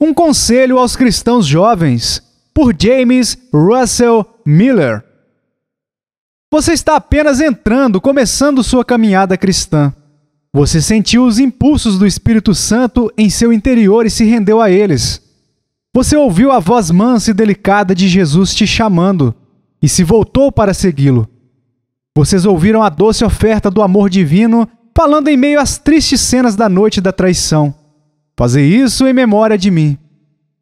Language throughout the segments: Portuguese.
Um conselho aos cristãos jovens, por James Russell Miller. Você está apenas entrando, começando sua caminhada cristã. Você sentiu os impulsos do Espírito Santo em seu interior e se rendeu a eles. Você ouviu a voz mansa e delicada de Jesus te chamando e se voltou para segui-lo. Vocês ouviram a doce oferta do amor divino falando em meio às tristes cenas da noite da traição. Fazei isso em memória de mim.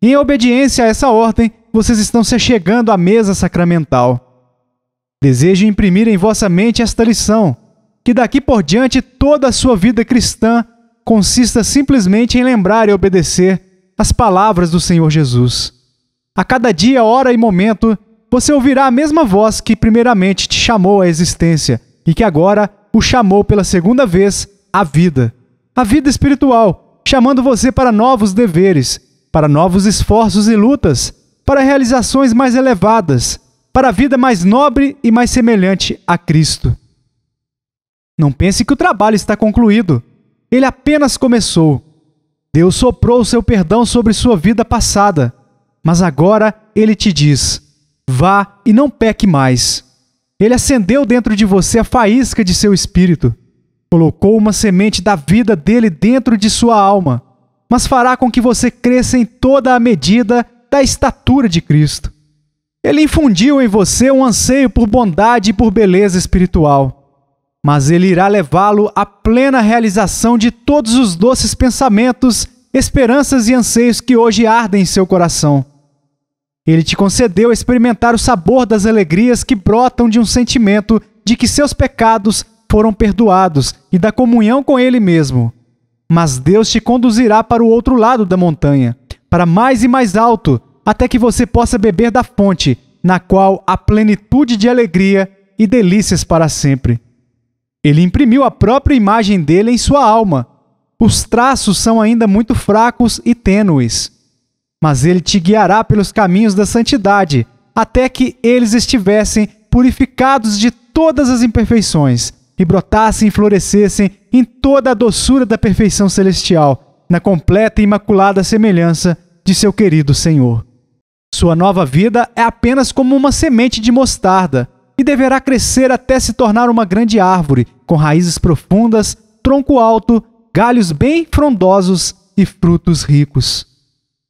em obediência a essa ordem, vocês estão se chegando à mesa sacramental. Desejo imprimir em vossa mente esta lição, que daqui por diante toda a sua vida cristã consista simplesmente em lembrar e obedecer as palavras do Senhor Jesus. A cada dia, hora e momento, você ouvirá a mesma voz que primeiramente te chamou à existência e que agora o chamou pela segunda vez à vida. A vida espiritual, chamando você para novos deveres, para novos esforços e lutas, para realizações mais elevadas, para a vida mais nobre e mais semelhante a Cristo. Não pense que o trabalho está concluído. Ele apenas começou. Deus soprou o seu perdão sobre sua vida passada, mas agora ele te diz: vá e não peque mais. Ele acendeu dentro de você a faísca de seu espírito. Colocou uma semente da vida dele dentro de sua alma, mas fará com que você cresça em toda a medida da estatura de Cristo. Ele infundiu em você um anseio por bondade e por beleza espiritual, mas ele irá levá-lo à plena realização de todos os doces pensamentos, esperanças e anseios que hoje ardem em seu coração. Ele te concedeu experimentar o sabor das alegrias que brotam de um sentimento de que seus pecados foram perdoados e da comunhão com Ele mesmo. Mas Deus te conduzirá para o outro lado da montanha, para mais e mais alto, até que você possa beber da fonte, na qual há plenitude de alegria e delícias para sempre. Ele imprimiu a própria imagem dele em sua alma. Os traços são ainda muito fracos e tênues. Mas ele te guiará pelos caminhos da santidade, até que eles estivessem purificados de todas as imperfeições e brotassem e florescessem em toda a doçura da perfeição celestial, na completa e imaculada semelhança de seu querido Senhor. Sua nova vida é apenas como uma semente de mostarda, e deverá crescer até se tornar uma grande árvore, com raízes profundas, tronco alto, galhos bem frondosos e frutos ricos.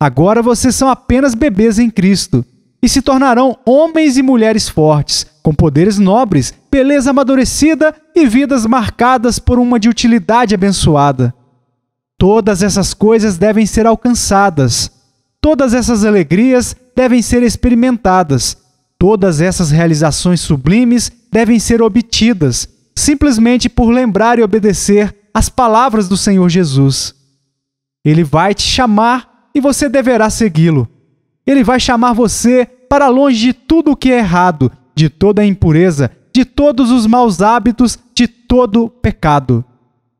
Agora vocês são apenas bebês em Cristo, e se tornarão homens e mulheres fortes, com poderes nobres beleza amadurecida e vidas marcadas por uma de utilidade abençoada. Todas essas coisas devem ser alcançadas. Todas essas alegrias devem ser experimentadas. Todas essas realizações sublimes devem ser obtidas, simplesmente por lembrar e obedecer às palavras do Senhor Jesus. Ele vai te chamar e você deverá segui-lo. Ele vai chamar você para longe de tudo o que é errado, de toda a impureza, de todos os maus hábitos, de todo pecado.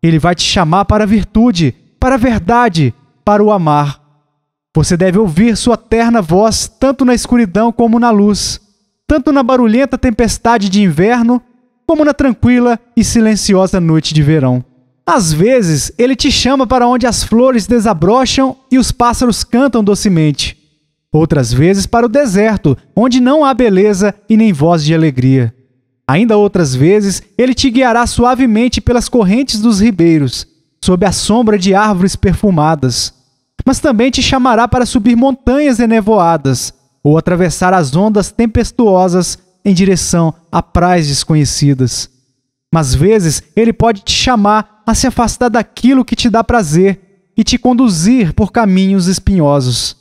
Ele vai te chamar para a virtude, para a verdade, para o amar. Você deve ouvir sua terna voz tanto na escuridão como na luz, tanto na barulhenta tempestade de inverno, como na tranquila e silenciosa noite de verão. Às vezes, ele te chama para onde as flores desabrocham e os pássaros cantam docemente. Outras vezes, para o deserto, onde não há beleza e nem voz de alegria. Ainda outras vezes, ele te guiará suavemente pelas correntes dos ribeiros, sob a sombra de árvores perfumadas. Mas também te chamará para subir montanhas enevoadas, ou atravessar as ondas tempestuosas em direção a praias desconhecidas. Mas vezes ele pode te chamar a se afastar daquilo que te dá prazer e te conduzir por caminhos espinhosos.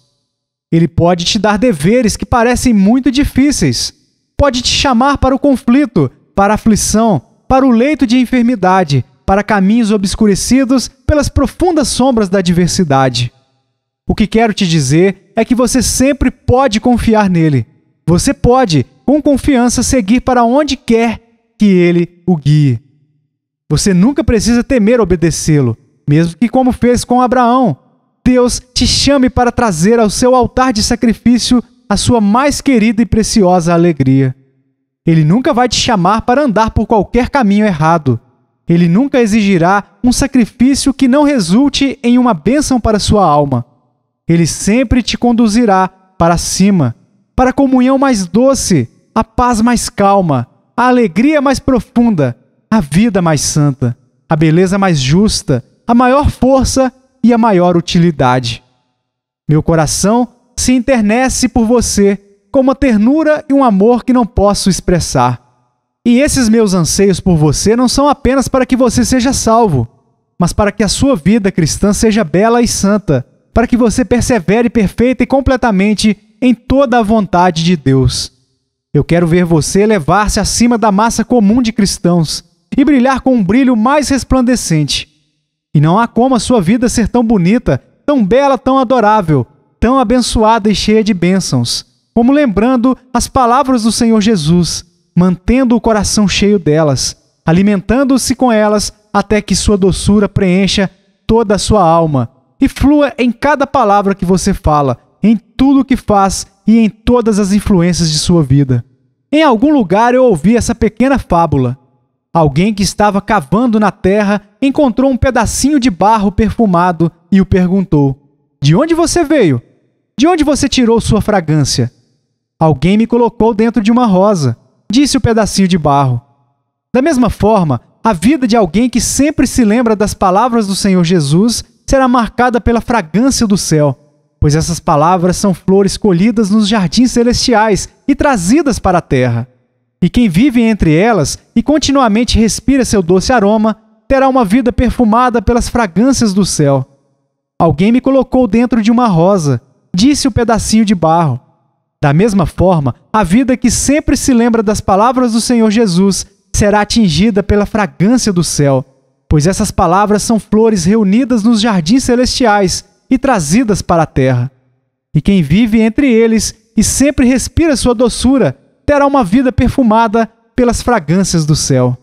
Ele pode te dar deveres que parecem muito difíceis, pode te chamar para o conflito, para a aflição, para o leito de enfermidade, para caminhos obscurecidos pelas profundas sombras da adversidade. O que quero te dizer é que você sempre pode confiar nele. Você pode, com confiança, seguir para onde quer que ele o guie. Você nunca precisa temer obedecê-lo, mesmo que, como fez com Abraão, Deus te chame para trazer ao seu altar de sacrifício a sua mais querida e preciosa alegria. Ele nunca vai te chamar para andar por qualquer caminho errado. Ele nunca exigirá um sacrifício que não resulte em uma bênção para sua alma. Ele sempre te conduzirá para cima, para a comunhão mais doce, a paz mais calma, a alegria mais profunda, a vida mais santa, a beleza mais justa, a maior força e a maior utilidade. Meu coração se internece por você com uma ternura e um amor que não posso expressar. E esses meus anseios por você não são apenas para que você seja salvo, mas para que a sua vida cristã seja bela e santa, para que você persevere perfeita e completamente em toda a vontade de Deus. Eu quero ver você elevar-se acima da massa comum de cristãos e brilhar com um brilho mais resplandecente. E não há como a sua vida ser tão bonita, tão bela, tão adorável, tão abençoada e cheia de bênçãos, como lembrando as palavras do Senhor Jesus, mantendo o coração cheio delas, alimentando-se com elas até que sua doçura preencha toda a sua alma e flua em cada palavra que você fala, em tudo que faz e em todas as influências de sua vida. Em algum lugar eu ouvi essa pequena fábula. Alguém que estava cavando na terra encontrou um pedacinho de barro perfumado e o perguntou: De onde você veio? De onde você tirou sua fragrância? Alguém me colocou dentro de uma rosa, disse o pedacinho de barro. Da mesma forma, a vida de alguém que sempre se lembra das palavras do Senhor Jesus será marcada pela fragrância do céu, pois essas palavras são flores colhidas nos jardins celestiais e trazidas para a terra. E quem vive entre elas e continuamente respira seu doce aroma, terá uma vida perfumada pelas fragrâncias do céu. Alguém me colocou dentro de uma rosa, disse o pedacinho de barro. Da mesma forma, a vida que sempre se lembra das palavras do Senhor Jesus será atingida pela fragrância do céu, pois essas palavras são flores reunidas nos jardins celestiais e trazidas para a terra. E quem vive entre eles e sempre respira sua doçura terá uma vida perfumada pelas fragrâncias do céu.